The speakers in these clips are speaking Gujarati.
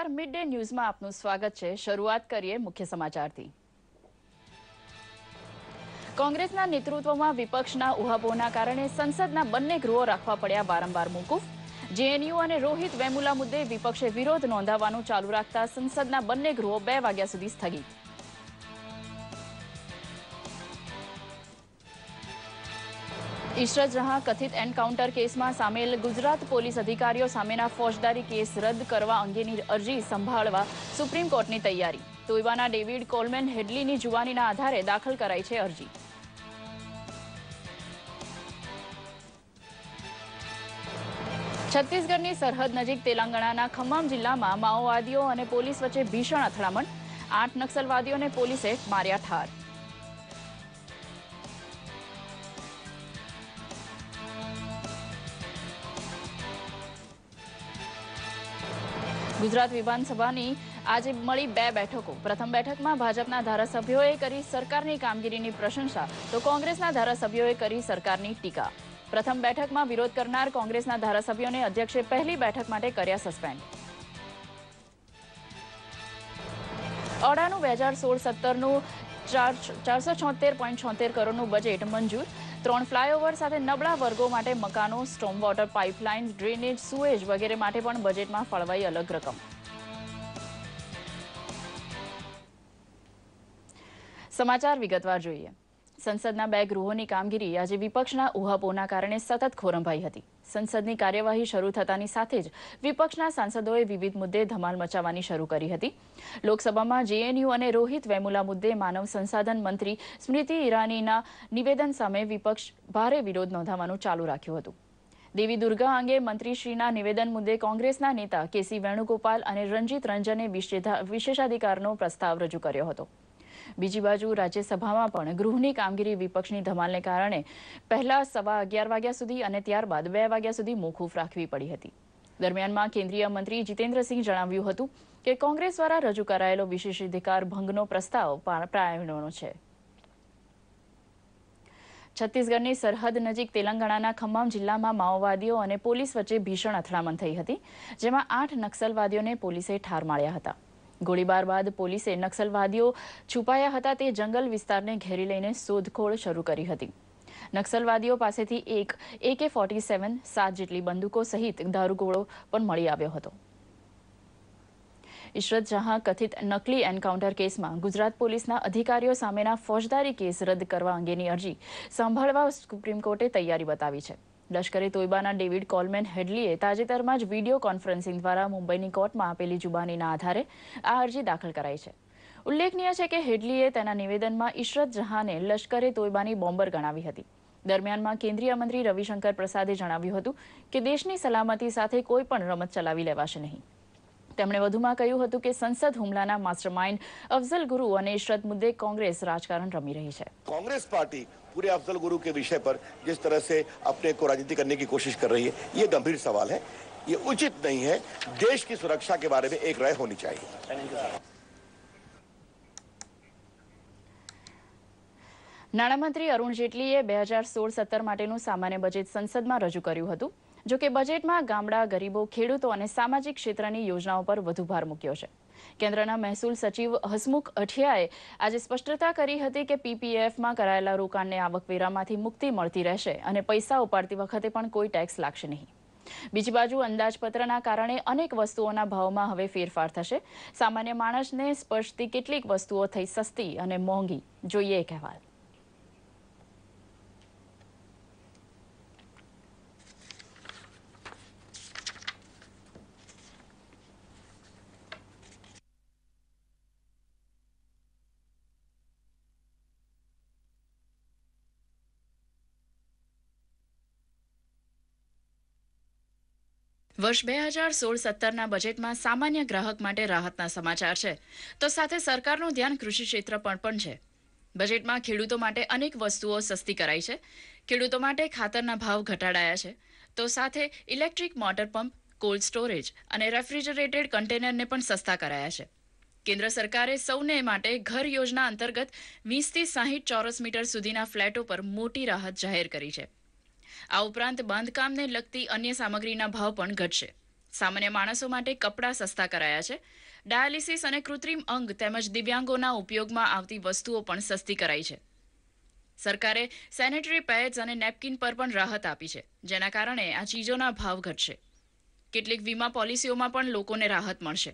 મ ิด ડે ન્યૂઝ માં આપનું સ્વાગત છે શરૂઆત કરીએ મુખ્ય સમાચાર થી કોંગ્રેસ ના નેતૃત્વ માં વિપક્ષ ના ઉહબો ના કારણે સંસદ ના બન્ને ગૃહો રાખવા પડ્યા બારંબાર મુકુ જેએનયુ અને રોહિત વેમુલા મુદ્દે વિપક્ષે વિરોધ નોંધાવાનો ચાલુ રાખતા સંસદ ના બન્ને ગૃહો 2 વાગ્યા સુધી સ્થગિત ઈશરત જહાં કથિત એન્કાઉન્ટર કેસમાં સામેલ ગુજરાત પોલીસ અધિકારીઓ સામેના ફોજદારી કેસ રદ કરવા અંગેની અરજી સંભાળવા સુપ્રીમ કોર્ટની તૈયારી તોઈવાના ડેવિડ કોલમેન હેડલીની જુવાનીના આધારે દાખલ કરાઈ છે અરજી છત્તીસગઢની સરહદ નજીક તેલંગણાના ખમ્મમ જિલ્લામાં માઓવાદીઓ અને પોલીસ વચ્ચે ભીષણ અથડામણ આઠ નક્સલવાદીઓને પોલીસે માર્યા ઠાર ગુજરાત વિધાનસભાની આજે મળી બે બેઠકો પ્રથમ બેઠકમાં ભાજપના ધારાસભ્યોએ કરી સરકારની કામગીરીની પ્રશંસા તો કોંગ્રેસના ધારાસભ્યોએ કરી સરકારની ટીકા પ્રથમ બેઠકમાં વિરોધ કરનાર કોંગ્રેસના ધારાસભ્યોને અધ્યક્ષે પહેલી બેઠક માટે કર્યા સસ્પેન્ડ અડાનું બે હજાર સોળ સત્તરનું ચારસો છોતેર પોઈન્ટ છોતેર કરોડનું બજેટ મંજૂર 3 फ्लाई ओवर સાથે નબડા વર્ગો માટે મકાનો storm water pipeline drainage sewage વગેરે માટે પણ બજેટમાં ફળવાઈ અલગ રકમ સમાચાર વિગતવાર જોઈએ સંસદના બે ગૃહોની કામગીરી આજે વિપક્ષના ઉહાપોના કારણે સતત ખોરંભાઈ હતી સંસદની કાર્યવાહી શરૂ થતાની સાથે જ વિપક્ષના સાંસદોએ વિવિધ મુદ્દે ધમાલ મચાવવાની શરૂ કરી હતી લોકસભામાં જેએનયુ અને રોહિત વેમુલા મુદ્દે માનવ સંસાધન મંત્રી સ્મૃતિ ઈરાનીના નિવેદન સામે વિપક્ષ ભારે વિરોધ નોંધાવવાનું ચાલુ રાખ્યું હતું દેવી દુર્ગા અંગે મંત્રીશ્રીના નિવેદન મુદ્દે કોંગ્રેસના નેતા કેસી વેણુગોપાલ અને રણજીત રંજને વિશેષાધિકારનો પ્રસ્તાવ રજૂ કર્યો હતો બીજી બાજુ રાજ્યસભામાં પણ ગૃહની કામગીરી વિપક્ષની ધમાલને કારણે પહેલા સવા અગિયાર વાગ્યા સુધી અને ત્યારબાદ બે વાગ્યા સુધી મોકૂફ રાખવી પડી હતી દરમિયાનમાં કેન્દ્રીય મંત્રી જીતેન્દ્રસિંહ જણાવ્યું હતું કે કોંગ્રેસ દ્વારા રજૂ કરાયેલો વિશેષાધિકાર ભંગનો પ્રસ્તાવ પ્રાયણનો છે છત્તીસગઢની સરહદ નજીક તેલંગાણાના ખમ્મામ જિલ્લામાં માઓવાદીઓ અને પોલીસ વચ્ચે ભીષણ અથડામણ થઈ હતી જેમાં આઠ નક્સલવાદીઓને પોલીસે ઠાર માર્યા હતા ગોળીબાર બાદ પોલીસે નક્સલવાદીઓ છુપાયા હતા તે જંગલ વિસ્તારને ઘેરી લઈને શોધખોળ શરૂ કરી હતી નક્સલવાદીઓ પાસેથી એક એકે ફોર્ટી સેવન સાત જેટલી બંદૂકો સહિત દારૂગોળો પણ મળી આવ્યો હતો ઇશરત જહાં કથિત નકલી એન્કાઉન્ટર કેસમાં ગુજરાત પોલીસના અધિકારીઓ સામેના ફોજદારી કેસ રદ કરવા અંગેની અરજી સંભાળવા સુપ્રીમ કોર્ટે તૈયારી બતાવી છે લશ્કરે તોયબાના ડેવિડ કોલમેન હેડલીએ તાજેતરમાં જ વિડીયો કોન્ફરન્સિંગ દ્વારા મુંબઈની કોર્ટમાં આપેલી જુબાનીના આધારે આ અરજી દાખલ કરાઈ છે ઉલ્લેખનીય છે કે હેડલીએ તેના નિવેદનમાં ઇશરત જહાંને લશ્કરે તોયબાની બોમ્બર ગણાવી હતી દરમિયાનમાં કેન્દ્રીય મંત્રી રવિશંકર પ્રસાદે જણાવ્યું હતું કે દેશની સલામતી સાથે કોઈ પણ રમત ચલાવી લેવાશે નહીં તેમણે વધુમાં કહ્યું હતું કે સંસદ હુમલાના માસ્ટરમાઇન્ડ અફઝલ ગુરુ અને ઇશરત મુદ્દે કોંગ્રેસ રાજકારણ રમી રહી છે કોંગ્રેસ પાર્ટી पूरे अफजल गुरु के विषय पर जिस तरह से अपने को राजनीति करने की कोशिश कर रही है ये गंभीर सवाल है ये उचित नहीं है देश की सुरक्षा के बारे में एक राय होनी चाहिए નાણામંત્રી અરુણ જેટલીએ બે હજાર સોળ સત્તર માટેનું સામાન્ય બજેટ સંસદમાં રજૂ કર્યું હતું જોકે બજેટમાં ગામડા ગરીબો ખેડૂતો અને સામાજિક ક્ષેત્રની યોજનાઓ પર વધુ ભાર મૂક્યો છે કેન્દ્રના મહેસૂલ સચિવ હસમુખ અઠિયાએ આજે સ્પષ્ટતા કરી હતી કે પીપીએફમાં કરાયેલા રોકાણને આવકવેરામાંથી મુક્તિ મળતી રહેશે અને પૈસા ઉપાડતી વખતે પણ કોઈ ટેક્સ લાગશે નહીં બીજી બાજુ અંદાજપત્રના કારણે અનેક વસ્તુઓના ભાવમાં હવે ફેરફાર થશે સામાન્ય માણસને સ્પર્શતી કેટલીક વસ્તુઓ થઈ સસ્તી અને મોંઘી જોઈએ એક અહેવાલ વર્ષ બે હજાર સોળ સત્તરના બજેટમાં સામાન્ય ગ્રાહક માટે રાહતના સમાચાર છે તો સાથે સરકારનું ધ્યાન કૃષિ ક્ષેત્ર પર પણ છે બજેટમાં ખેડૂતો માટે અનેક વસ્તુઓ સસ્તી કરાઈ છે ખેડૂતો માટે ખાતરના ભાવ ઘટાડાયા છે તો સાથે electric motor pump cold storage અને રેફ્રિજરેટેડ કન્ટેનરને પણ સસ્તા કરાયા છે કેન્દ્ર સરકારે સૌને માટે ઘર યોજના અંતર્ગત વીસથી સાહીઠ ચોરસ મીટર સુધીના ફ્લેટો પર મોટી રાહત જાહેર કરી છે આ ઉપરાંત બાંધકામને લગતી અન્ય સામગ્રીના ભાવ પણ ઘટશે સામાન્ય માણસો માટે કપડાં સસ્તા કરાયા છે ડાયાલિસિસ અને કૃત્રિમ અંગ તેમજ દિવ્યાંગોના ઉપયોગમાં આવતી વસ્તુઓ પણ સસ્તી કરાઈ છે સરકારે સેનેટરી પેડ્સ અને નેપકિન પર પણ રાહત આપી છે જેના કારણે આ ચીજોના ભાવ ઘટશે કેટલીક વીમા પોલિસીઓમાં પણ લોકોને રાહત મળશે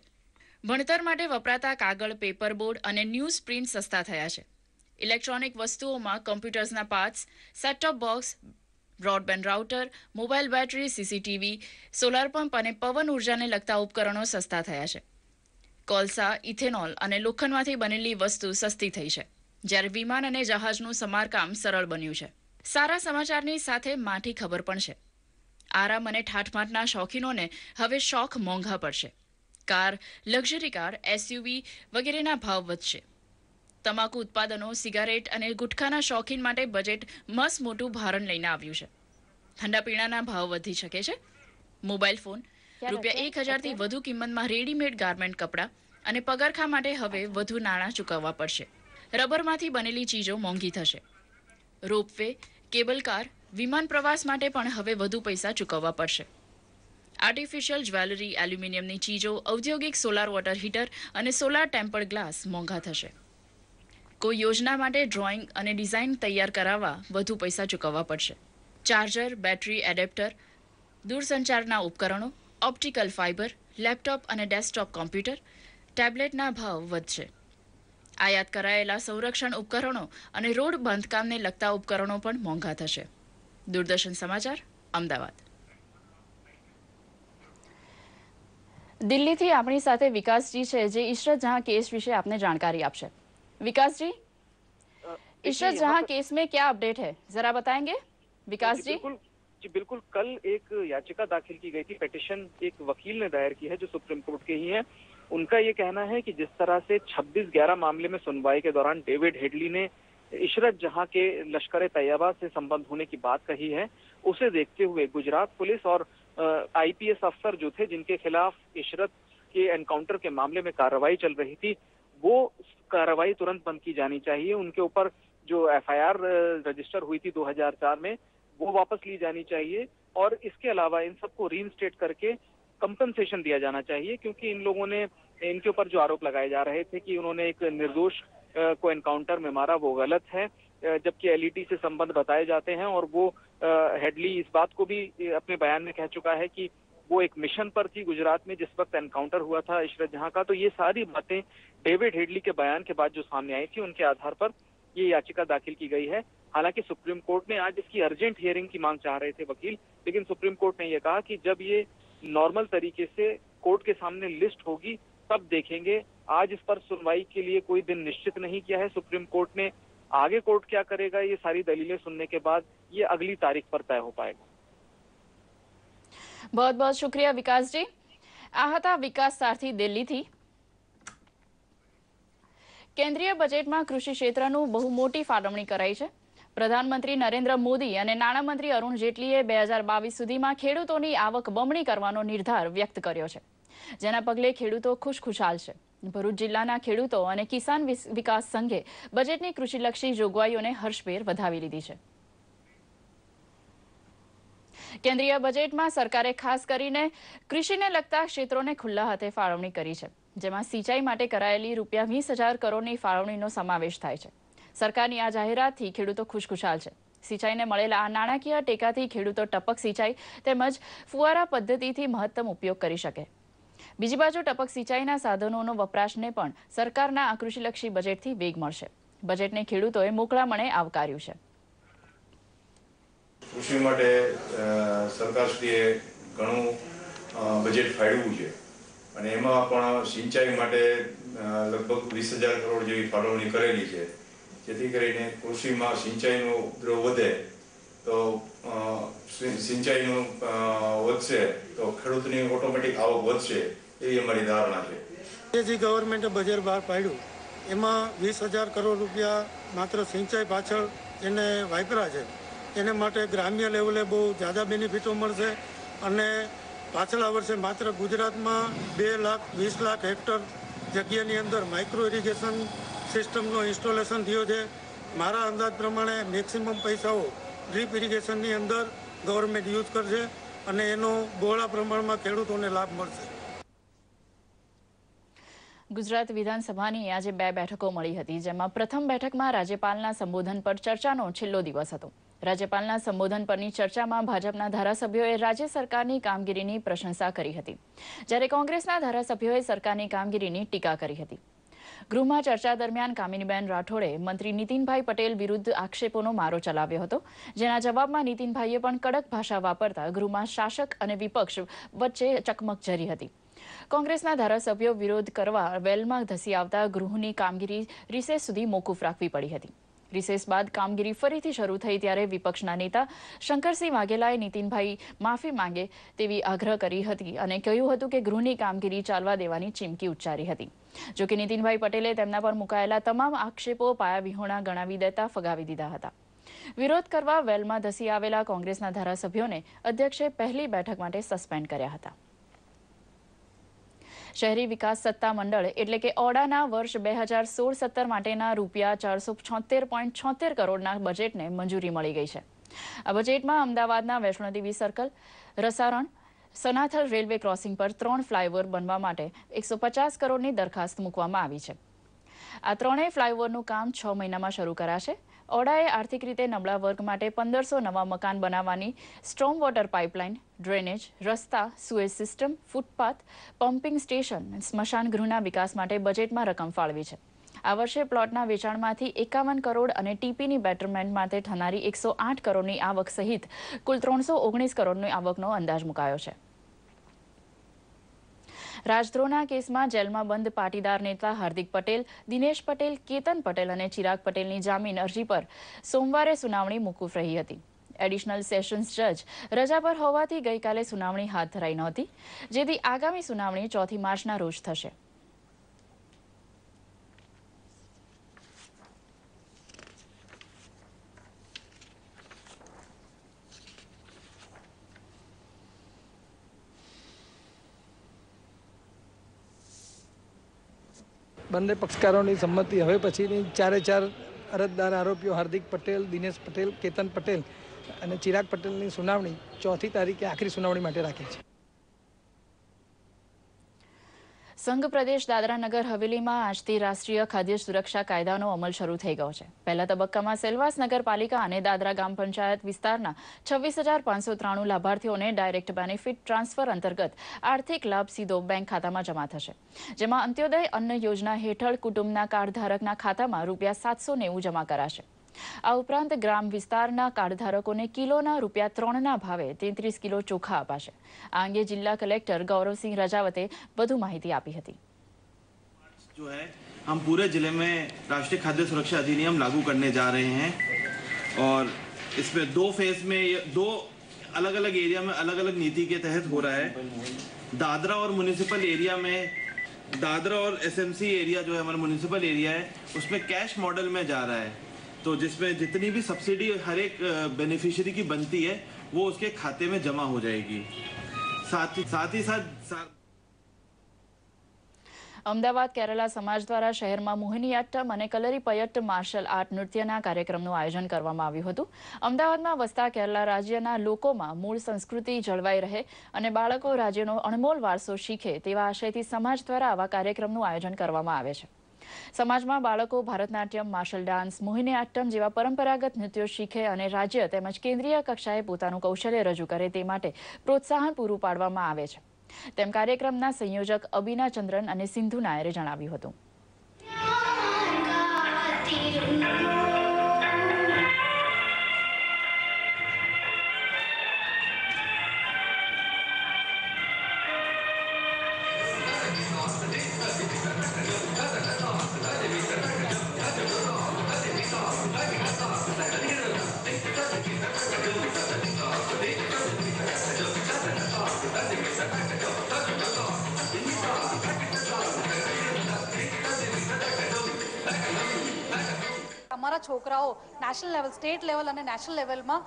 ભણતર માટે વપરાતા કાગળ પેપર બોર્ડ અને ન્યૂઝ પ્રિન્ટ સસ્તા થયા છે ઇલેક્ટ્રોનિક વસ્તુઓમાં કમ્પ્યુટર્સના parts set top box broadband router mobile battery CCTV solar pump અને પવન ઉર્જાને લગતા ઉપકરણો સસ્તા થયા છે કોલસા ઇથેનોલ અને લોખંડમાંથી બનેલી વસ્તુ સસ્તી થઈ છે જ્યારે વિમાન અને જહાજનું સમારકામ સરળ બન્યું છે સારા સમાચારની સાથે માઠી ખબર પણ છે આરામ અને ઠાઠમાઠના શોખીનોને હવે શોખ મોંઘા પડશે કાર લક્ઝરી કાર એસયુવી વગેરેના ભાવ વધશે તમાકુ ઉત્પાદનો સિગારેટ અને ગુટખાના શોખીન માટે બજેટ મસ મોટું ભારણ લઈને આવ્યું છે ઠંડા પીણાના ભાવ વધી શકે છે મોબાઈલ ફોન રૂપિયા એક હજારથી વધુ કિંમતમાં રેડીમેડ ગાર્મેન્ટ કપડાં અને પગરખા માટે હવે વધુ નાણાં ચૂકવવા પડશે રબરમાંથી બનેલી ચીજો મોંઘી થશે રોપવે કેબલ કાર વિમાન પ્રવાસ માટે પણ હવે વધુ પૈસા ચૂકવવા પડશે આર્ટિફિશિયલ જ્વેલરી એલ્યુમિનિયમની ચીજો ઔદ્યોગિક સોલાર વોટર હીટર અને સોલાર ટેમ્પર્ડ ગ્લાસ મોંઘા થશે કોઈ યોજના માટે ડ્રોઈંગ અને ડિઝાઇન તૈયાર કરાવવા વધુ પૈસા ચૂકવવા પડશે ચાર્જર બેટરી એડેપ્ટર દૂરસંચારના ઉપકરણો ઓપ્ટિકલ ફાઇબર લેપટોપ અને ડેસ્કટોપ કોમ્પ્યુટર ટેબ્લેટના ભાવ વધશે આયાત કરાયેલા સંરક્ષણ ઉપકરણો અને રોડ બાંધકામને લગતા ઉપકરણો પણ મોંઘા થશે દૂરદર્શન સમાચાર અમદાવાદ દિલ્હીથી આપણી સાથે વિકાસજી છે જે ઈશરત જહાં કેસ વિશે આપને જાણકારી આપશે विकास जी इशरत जहां केस में क्या अपडेट है जरा बताएंगे विकास जी बिल्कुल जी बिल्कुल कल एक याचिका दाखिल की गई थी पिटिशन एक वकील ने दायर की है जो सुप्रीम कोर्ट के ही है उनका ये कहना है कि जिस तरह से 26 ग्यारह मामले में सुनवाई के दौरान डेविड हेडली ने इशरत जहां के लश्कर तैयबा से संबंध होने की बात कही है उसे देखते हुए गुजरात पुलिस और आईपीएस अफसर जो थे जिनके खिलाफ इशरत के एनकाउंटर के मामले में कार्रवाई चल रही थी वो कार्रवाई तुरंत बंद की जानी चाहिए उनके ऊपर जो एफआईआर रजिस्टर हुई थी 2004 में वो वापस ली जानी चाहिए और इसके अलावा इन सबको रीइंस्टेट करके कंपनसेशन दिया जाना चाहिए क्योंकि इन लोगों ने इनके ऊपर जो आरोप लगाए जा रहे थे कि उन्होंने एक निर्दोष को एनकाउंटर में मारा वो गलत है जबकि एलईटी e से संबंध बताए जाते हैं और वो हेडली इस बात को भी अपने बयान में कह चुका है कि वो एक मिशन पर थी गुजरात में जिस वक्त एनकाउंटर हुआ था इशरत जहां का तो ये सारी बातें डेविड हेडली के बयान के बाद जो सामने आई थी उनके आधार पर ये याचिका दाखिल की गई है हालांकि सुप्रीम कोर्ट ने आज इसकी अर्जेंट हियरिंग की मांग चाह रहे थे वकील लेकिन सुप्रीम कोर्ट ने यह कहा कि जब ये नॉर्मल तरीके से कोर्ट के सामने लिस्ट होगी तब देखेंगे आज इस पर सुनवाई के लिए कोई दिन निश्चित नहीं किया है सुप्रीम कोर्ट ने आगे कोर्ट क्या करेगा ये सारी दलीलें सुनने के बाद ये अगली तारीख पर तय हो पाएगा बहुत बहुत शुक्रिया विकास जी आहता विकास सारथी दिल्ली थी કેન્દ્રીય બજેટમાં કૃષિ ક્ષેત્રનું બહુ મોટી ફાળવણી કરાઈ છે પ્રધાનમંત્રી નરેન્દ્ર મોદી અને નાણામંત્રી અરુણ જેટલીએ બે હજાર બાવીસ સુધીમાં ખેડૂતોની આવક બમણી કરવાનો નિર્ધાર વ્યક્ત કર્યો છે જેના પગલે ખેડૂતો ખુશખુશાલ છે ભરૂચ જિલ્લાના ખેડૂતો અને કિસાન વિકાસ સંઘે બજેટની કૃષિલક્ષી જોગવાઈઓને હર્ષભેર વધાવી લીધી છે કેન્દ્રીય બજેટમાં સરકારે ખાસ કરીને કૃષિને લગતા ક્ષેત્રોને ખુલ્લા હાથે ફાળવણી કરી છે જેમાં સિંચાઈ માટે કરાયેલી રૂપિયા વીસ હજાર કરોડની ફાળવણીનો સમાવેશ થાય છે સરકારની આ જાહેરાતથી ખેડૂતો ખુશખુશાલ છે સિંચાઈને મળેલા આ નાણાકીય ટેકાથી ખેડૂતો ટપક સિંચાઈ તેમજ ફુવારા પદ્ધતિથી મહત્તમ ઉપયોગ કરી શકે બીજી બાજુ ટપક સિંચાઈના સાધનોનો વપરાશને પણ સરકારના આ કૃષિલક્ષી બજેટથી વેગ મળશે બજેટને ખેડૂતોએ મોકળા મણે આવકાર્યું છે કૃષિ માટે સરકારશ્રીએ ઘણું બજેટ ફાળવ્યું છે અને એમાં પણ સિંચાઈ માટે લગભગ વીસ હજાર કરોડ જેવી ફાળવણી કરેલી છે જેથી કરીને કૃષિમાં સિંચાઈનો ઉપદ્રવ વધે તો સિંચાઈનું વધશે તો ખેડૂતની ઓટોમેટિક આવક વધશે એવી અમારી ધારણા છે જે ગવર્મેન્ટે બજેટ બહાર પાડ્યું એમાં વીસ હજાર કરોડ રૂપિયા માત્ર સિંચાઈ પાછળ એને વાપરા છે એને માટે ગ્રામ્ય લેવલે બહુ જ્યાદા બેનિફિટો મળશે અને પાછલા વર્ષે માત્ર ગુજરાતમાં બે લાખ વીસ લાખ હેક્ટર જગ્યાની અંદર માઇક્રો ઇરિગેશન સિસ્ટમનો ઇન્સ્ટોલેશન થયો છે મારા અંદાજ પ્રમાણે મેક્સિમમ પૈસાઓ ડ્રીપ ઇરિગેશનની અંદર ગવર્મેન્ટ યુઝ કરશે અને એનો બહોળા પ્રમાણમાં ખેડૂતોને લાભ મળશે ગુજરાત વિધાનસભાની આજે બે બેઠકો મળી હતી જેમાં પ્રથમ બેઠકમાં રાજ્યપાલના સંબોધન પર ચર્ચાનો છેલ્લો દિવસ હતો રાજ્યપાલના સંબોધન પરની ચર્ચામાં ભાજપના ધારાસભ્યોએ રાજ્ય સરકારની કામગીરીની પ્રશંસા કરી હતી જ્યારે કોંગ્રેસના ધારાસભ્યોએ સરકારની કામગીરીની ટીકા કરી હતી ગૃહમાં ચર્ચા દરમિયાન કામિનીબેન રાઠોડે મંત્રી નીતિનભાઈ પટેલ વિરુદ્ધ આક્ષેપોનો મારો ચલાવ્યો હતો જેના જવાબમાં નીતિનભાઈએ પણ કડક ભાષા વાપરતા ગૃહમાં શાસક અને વિપક્ષ વચ્ચે ચકમક જરી હતી કોંગ્રેસના ધારાસભ્યો વિરોધ કરવા વેલમાં ધસી આવતા ગૃહની કામગીરી રિસેસ સુધી મોકૂફ રાખવી પડી હતી રિસેસ બાદ કામગીરી ફરીથી શરૂ થઈ ત્યારે વિપક્ષના નેતા શંકરસિંહ વાઘેલાએ નીતિનભાઈ માફી માંગે તેવી આગ્રહ કરી હતી અને કહ્યું હતું કે ગૃહની કામગીરી ચાલવા દેવાની ચીમકી ઉચ્ચારી હતી જોકે નીતિનભાઈ પટેલે તેમના પર મુકાયેલા તમામ આક્ષેપો પાયાવિહોણા ગણાવી દેતા ફગાવી દીધા હતા વિરોધ કરવા વેલમાં ધસી આવેલા કોંગ્રેસના ધારાસભ્યોને અધ્યક્ષે પહેલી બેઠક માટે સસ્પેન્ડ કર્યા હતા શહેરી વિકાસ સત્તા મંડળ એટલે કે ઓડાના વર્ષ બે હજાર સોળ સત્તર માટેના રૂપિયા ચારસો કરોડના બજેટને મંજૂરી મળી ગઈ છે આ બજેટમાં અમદાવાદના વૈષ્ણોદેવી સર્કલ રસારણ સનાથલ રેલવે ક્રોસિંગ પર ત્રણ ફ્લાયઓવર બનવા માટે એકસો પચાસ કરોડની દરખાસ્ત મૂકવામાં આવી છે આ ત્રણેય ફ્લાયઓવરનું કામ છ મહિનામાં શરૂ કરાશે ઓડાએ આર્થિક રીતે નબળા વર્ગ માટે પંદરસો નવા મકાન બનાવવાની સ્ટ્રોમ વોટર પાઇપલાઇન ડ્રેનેજ રસ્તા sewage system footpath pumping station સ્મશાન ગૃહના વિકાસ માટે બજેટમાં રકમ ફાળવી છે આ વર્ષે પ્લોટના વેચાણમાંથી એકાવન કરોડ અને ટીપીની બેટરમેન્ટ માટે થનારી એકસો આઠ કરોડની આવક સહિત કુલ ત્રણસો ઓગણીસ કરોડની આવકનો અંદાજ મુકાયો છે રાજદ્રોહના કેસમાં જેલમાં બંધ પાટીદાર નેતા હાર્દિક પટેલ દિનેશ પટેલ કેતન પટેલ અને ચિરાગ પટેલની જામીન અરજી પર સોમવારે સુનાવણી મોકૂફ રહી હતી એડિશનલ સેશન્સ જજ રજા પર હોવાથી ગઈકાલે સુનાવણી હાથ ધરાઈ નહોતી જેથી આગામી સુનાવણી ચોથી માર્ચના રોજ થશે બંને પક્ષકારોની સંમતિ હવે પછીની ચારે ચાર અરજદાર આરોપીઓ હાર્દિક પટેલ દિનેશ પટેલ કેતન પટેલ અને ચિરાગ પટેલની સુનાવણી ચોથી તારીખે આખરી સુનાવણી માટે રાખી છે સંઘ પ્રદેશ દાદરા નગર હવેલીમાં આજથી રાષ્ટ્રીય ખાદ્ય સુરક્ષા કાયદાનો અમલ શરૂ થઈ ગયો છે પહેલા તબક્કામાં સેલવાસ નગરપાલિકા અને દાદરા ગ્રામ પંચાયત વિસ્તારના છવ્વીસ હજાર પાંચસો ત્રાણું લાભાર્થીઓને ડાયરેક્ટ બેનિફિટ ટ્રાન્સફર અંતર્ગત આર્થિક લાભ સીધો બેંક ખાતામાં જમા થશે જેમાં અંત્યોદય અન્ન યોજના હેઠળ કુટુંબના કાર્ડધારકના ખાતામાં રૂપિયા સાતસો નેવું જમા કરાશે આ ઉપરાંત ગ્રામ વિસ્તારના કાર્ડધારકોને કિલોના રૂપિયા ત્રણના ભાવે તેત્રીસ કિલો ચોખા અપાશે આ અંગે જિલ્લા કલેક્ટર ગૌરવસિંહ રાજાવતે વધુ માહિતી આપી હતી जो है हम पूरे जिले में राष्ट्रीय खाद्य सुरक्षा अधिनियम लागू करने जा रहे हैं और इसमें दो फेज में दो अलग अलग एरिया में अलग अलग नीति के तहत हो रहा है दादरा और म्यूनिसिपल एरिया में दादरा और एसएमसी एरिया जो है हमारा म्यूनिसिपल एरिया है उसमें कैश मॉडल में जा रहा है तो जिसमें जितनी भी सब्सिडी हर एक बेनिफिशियरी की बनती है वो उसके खाते में जमा हो जाएगी साथ ही साथ ही साथ અમદાવાદ કેરલા સમાજ દ્વારા શહેરમાં મોહિનીયાટ્ટમ અને કલરી માર્શલ આર્ટ નૃત્યના કાર્યક્રમનું આયોજન કરવામાં આવ્યું હતું અમદાવાદમાં વસતા કેરલા રાજ્યના લોકોમાં મૂળ સંસ્કૃતિ જળવાઈ રહે અને બાળકો રાજ્યનો અણમોલ વારસો શીખે તેવા આશયથી સમાજ દ્વારા આવા કાર્યક્રમનું આયોજન કરવામાં આવે છે સમાજમાં બાળકો Bharatanatyam martial dance Mohiniyattam જેવા પરંપરાગત નૃત્યો શીખે અને રાજ્ય તેમજ કેન્દ્રીય કક્ષાએ પોતાનું કૌશલ્ય રજૂ કરે તે માટે પ્રોત્સાહન પૂરું પાડવામાં આવે છે તેમ કાર્યક્રમના સંયોજક અબીના ચંદ્રન અને સિંધુ નાયરે જણાવ્યું હતું આપણા છોકરાઓ નેશનલ લેવલ સ્ટેટ લેવલ અને નેશનલ લેવલમાં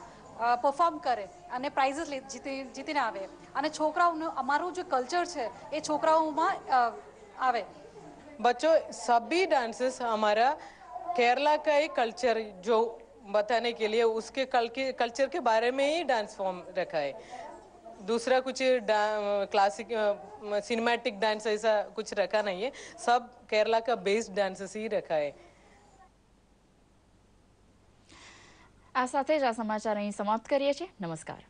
પરફોર્મ કરે અને પ્રાઇઝિસ જીતી જીતીને આવે અને છોકરાઓનું અમારું જે કલ્ચર છે એ છોકરાઓમાં આવે બચ્ચો સભી ડાન્सेस हमारा केरला का ही कल्चर जो बताने के लिए उसके कल के कल्चर के बारे में ही डांस फॉर्म रखा है दूसरा कुछ क्लासिक सिनेमैटिक डांस ऐसा कुछ रखा नहीं है सब केरला का बेस्ड डांसेस ही रखा है આ સાથે જ આ સમાચાર અહીં સમાપ્ત કરીએ છીએ નમસ્કાર